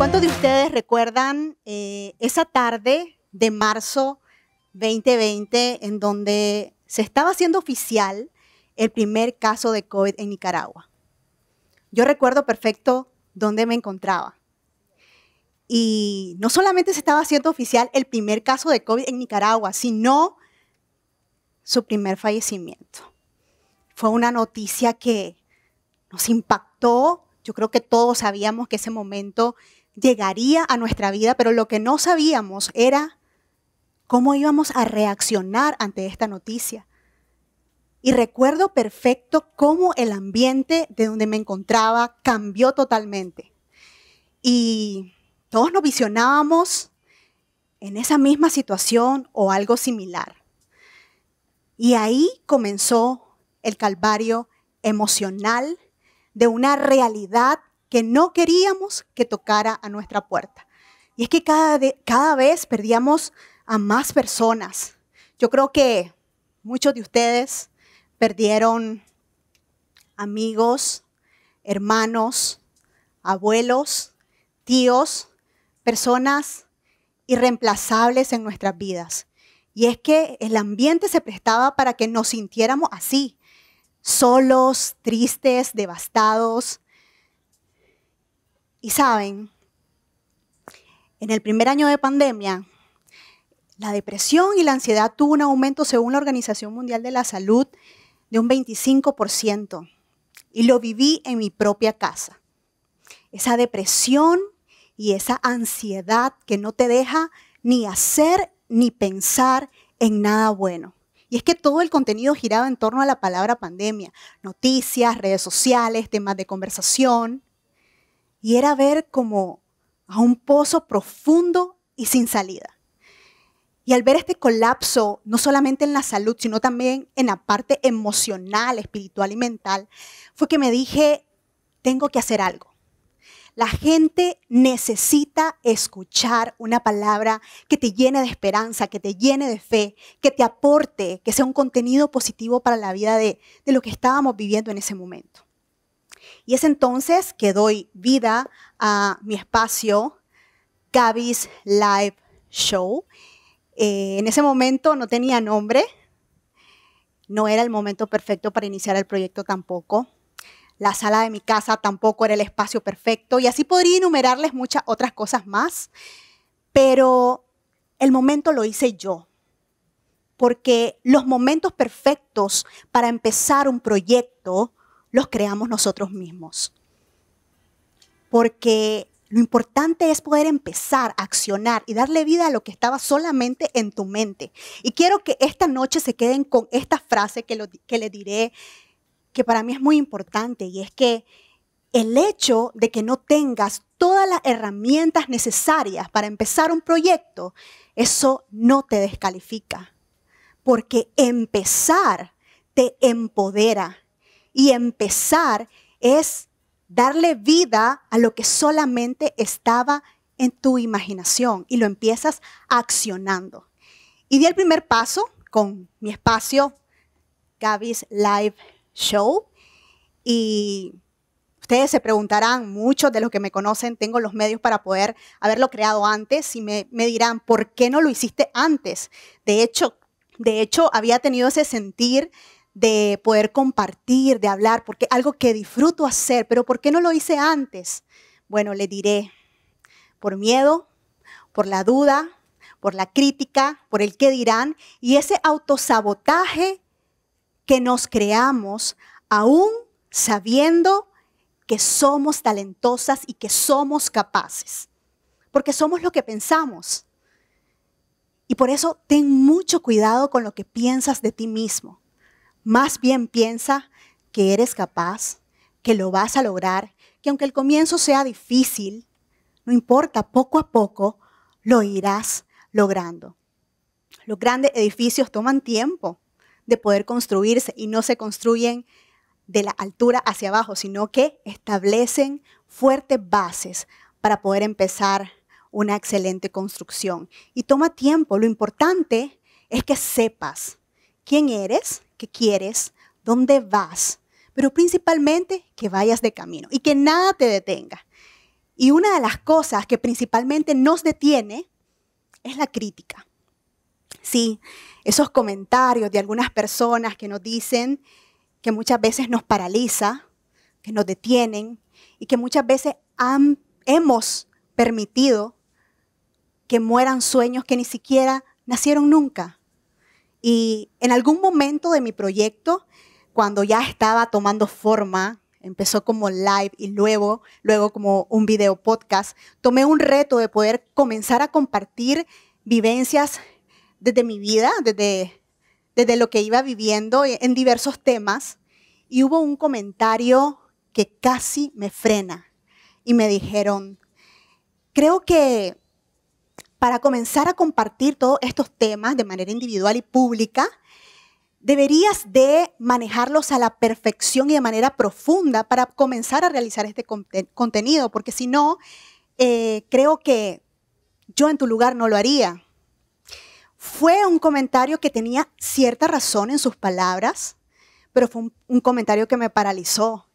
¿Cuántos de ustedes recuerdan eh, esa tarde de marzo 2020 en donde se estaba haciendo oficial el primer caso de COVID en Nicaragua? Yo recuerdo perfecto dónde me encontraba. Y no solamente se estaba haciendo oficial el primer caso de COVID en Nicaragua, sino su primer fallecimiento. Fue una noticia que nos impactó. Yo creo que todos sabíamos que ese momento llegaría a nuestra vida, pero lo que no sabíamos era cómo íbamos a reaccionar ante esta noticia. Y recuerdo perfecto cómo el ambiente de donde me encontraba cambió totalmente. Y todos nos visionábamos en esa misma situación o algo similar. Y ahí comenzó el calvario emocional de una realidad que no queríamos que tocara a nuestra puerta. Y es que cada, cada vez perdíamos a más personas. Yo creo que muchos de ustedes perdieron amigos, hermanos, abuelos, tíos, personas irreemplazables en nuestras vidas. Y es que el ambiente se prestaba para que nos sintiéramos así, solos, tristes, devastados, y saben, en el primer año de pandemia, la depresión y la ansiedad tuvo un aumento, según la Organización Mundial de la Salud, de un 25%. Y lo viví en mi propia casa. Esa depresión y esa ansiedad que no te deja ni hacer ni pensar en nada bueno. Y es que todo el contenido giraba en torno a la palabra pandemia. Noticias, redes sociales, temas de conversación y era ver como a un pozo profundo y sin salida. Y al ver este colapso, no solamente en la salud, sino también en la parte emocional, espiritual y mental, fue que me dije, tengo que hacer algo. La gente necesita escuchar una palabra que te llene de esperanza, que te llene de fe, que te aporte, que sea un contenido positivo para la vida de, de lo que estábamos viviendo en ese momento. Y es entonces que doy vida a mi espacio, Gaby's Live Show. Eh, en ese momento no tenía nombre, no era el momento perfecto para iniciar el proyecto tampoco. La sala de mi casa tampoco era el espacio perfecto y así podría enumerarles muchas otras cosas más, pero el momento lo hice yo, porque los momentos perfectos para empezar un proyecto los creamos nosotros mismos. Porque lo importante es poder empezar a accionar y darle vida a lo que estaba solamente en tu mente. Y quiero que esta noche se queden con esta frase que, le diré, que para mí es muy importante, y es que el hecho de que no tengas todas las herramientas necesarias para empezar un proyecto, eso no te descalifica, porque empezar te empodera y empezar es darle vida a lo que solamente estaba en tu imaginación y lo empiezas accionando. Y di el primer paso con mi espacio Gaby's Live Show y Ustedes se preguntarán, muchos de los que me conocen, tengo los medios para poder haberlo creado antes y me, me, dirán, ¿por qué no lo hiciste antes? De hecho, de hecho, había tenido ese sentir de poder compartir, de hablar, porque algo que disfruto hacer, pero ¿por qué no lo hice antes? Bueno, le diré, por miedo, por la duda, por la crítica, por el que dirán, y ese autosabotaje que nos creamos aún sabiendo que somos talentosas y que somos capaces, porque somos lo que pensamos. Y por eso ten mucho cuidado con lo que piensas de ti mismo. Más bien piensa que eres capaz, que lo vas a lograr, que aunque el comienzo sea difícil, no importa, poco a poco lo irás logrando. Los grandes edificios toman tiempo de poder construirse y no se construyen de la altura hacia abajo, sino que establecen fuertes bases para poder empezar una excelente construcción. Y toma tiempo. Lo importante es que sepas quién eres qué quieres, dónde vas, pero principalmente que vayas de camino y que nada te detenga. Y una de las cosas que principalmente nos detiene es la crítica. Sí, esos comentarios de algunas personas que nos dicen que muchas veces nos paraliza, que nos detienen y que muchas veces hemos permitido que mueran sueños que ni siquiera nacieron nunca. Y en algún momento de mi proyecto, cuando ya estaba tomando forma, empezó como live y luego, luego como un video podcast, tomé un reto de poder comenzar a compartir vivencias desde mi vida, desde, desde lo que iba viviendo en diversos temas. Y hubo un comentario que casi me frena y me dijeron, creo que para comenzar a compartir todos estos temas de manera individual y pública, deberías de manejarlos a la perfección y de manera profunda para comenzar a realizar este contenido, porque si no, eh, creo que yo en tu lugar no lo haría. Fue un comentario que tenía cierta razón en sus palabras, pero fue un comentario que me paralizó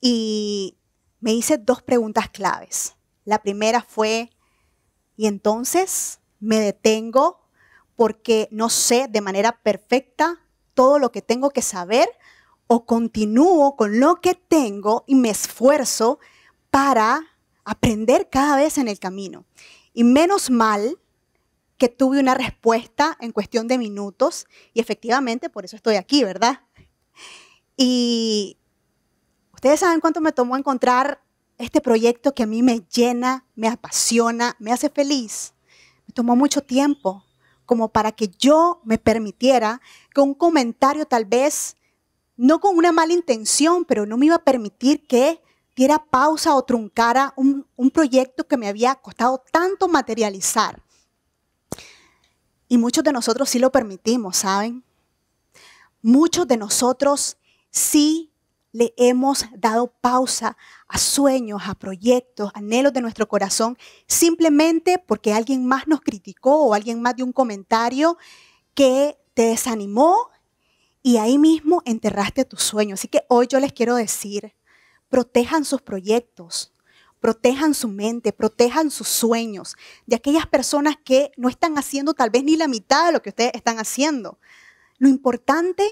y me hice dos preguntas claves. La primera fue, y entonces me detengo porque no sé de manera perfecta todo lo que tengo que saber o continúo con lo que tengo y me esfuerzo para aprender cada vez en el camino. Y menos mal que tuve una respuesta en cuestión de minutos y efectivamente por eso estoy aquí, ¿verdad? Y ustedes saben cuánto me tomó encontrar este proyecto que a mí me llena, me apasiona, me hace feliz, me tomó mucho tiempo como para que yo me permitiera que un comentario tal vez, no con una mala intención, pero no me iba a permitir que diera pausa o truncara un, proyecto que me había costado tanto materializar. Y muchos de nosotros sí lo permitimos, ¿saben? Muchos de nosotros sí le hemos dado pausa a sueños, a proyectos, anhelos de nuestro corazón, simplemente porque alguien más nos criticó o alguien más dio un comentario que te desanimó y ahí mismo enterraste tus sueños. Así que hoy yo les quiero decir, protejan sus proyectos, protejan su mente, protejan sus sueños de aquellas personas que no están haciendo tal vez ni la mitad de lo que ustedes están haciendo. Lo importante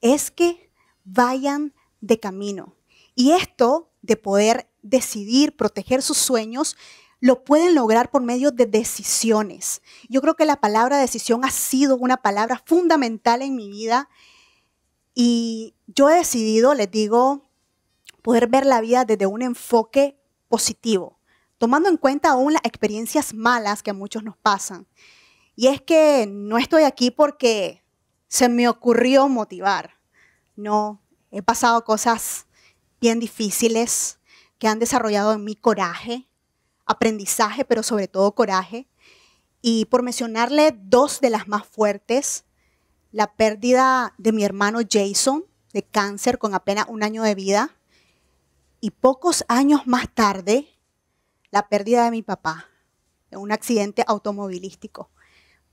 es que vayan de camino. Y esto de poder decidir proteger sus sueños lo pueden lograr por medio de decisiones. Yo creo que la palabra decisión ha sido una palabra fundamental en mi vida y yo he decidido, les digo, poder ver la vida desde un enfoque positivo, tomando en cuenta aún las experiencias malas que a muchos nos pasan. Y es que no estoy aquí porque se me ocurrió motivar. No, he pasado cosas bien difíciles que han desarrollado en mí coraje, aprendizaje, pero sobre todo coraje. Y por mencionarle dos de las más fuertes, la pérdida de mi hermano Jason de cáncer con apenas un año de vida y pocos años más tarde la pérdida de mi papá en un accidente automovilístico.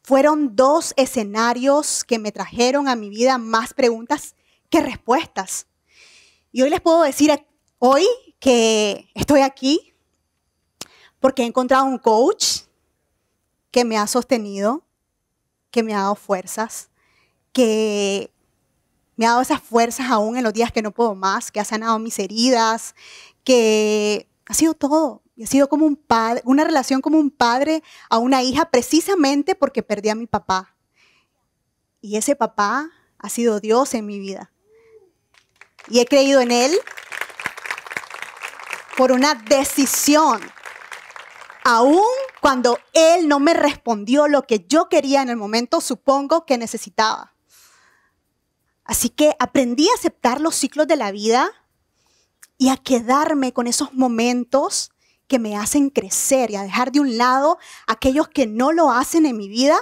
Fueron dos escenarios que me trajeron a mi vida más preguntas ¿Qué respuestas. Y hoy les puedo decir hoy que estoy aquí porque he encontrado un coach que me ha sostenido, que me ha dado fuerzas, que me ha dado esas fuerzas aún en los días que no puedo más, que ha sanado mis heridas, que ha sido todo. Y ha sido como un padre, una relación como un padre a una hija precisamente porque perdí a mi papá. Y ese papá ha sido Dios en mi vida y he creído en Él por una decisión. Aún cuando Él no me respondió lo que yo quería en el momento, supongo que necesitaba. Así que aprendí a aceptar los ciclos de la vida y a quedarme con esos momentos que me hacen crecer y a dejar de un lado aquellos que no lo hacen en mi vida.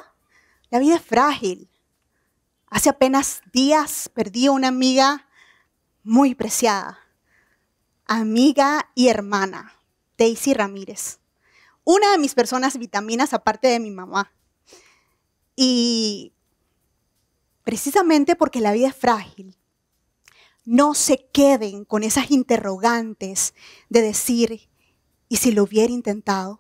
La vida es frágil. Hace apenas días perdí a una amiga muy preciada, amiga y hermana, Daisy Ramírez. Una de mis personas vitaminas aparte de mi mamá. Y precisamente porque la vida es frágil, no se queden con esas interrogantes de decir, ¿y si lo hubiera intentado?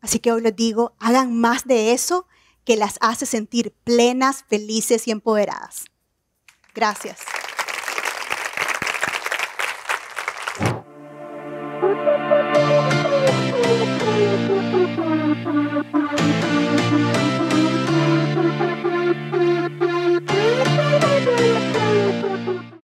Así que hoy les digo, hagan más de eso que las hace sentir plenas, felices y empoderadas. Gracias.